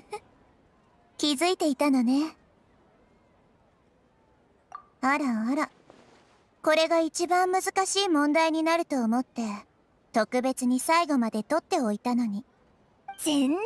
気づいていたのね。あらあら。これが一番難しい問題になると思って、特別に最後まで取っておいたのに。全然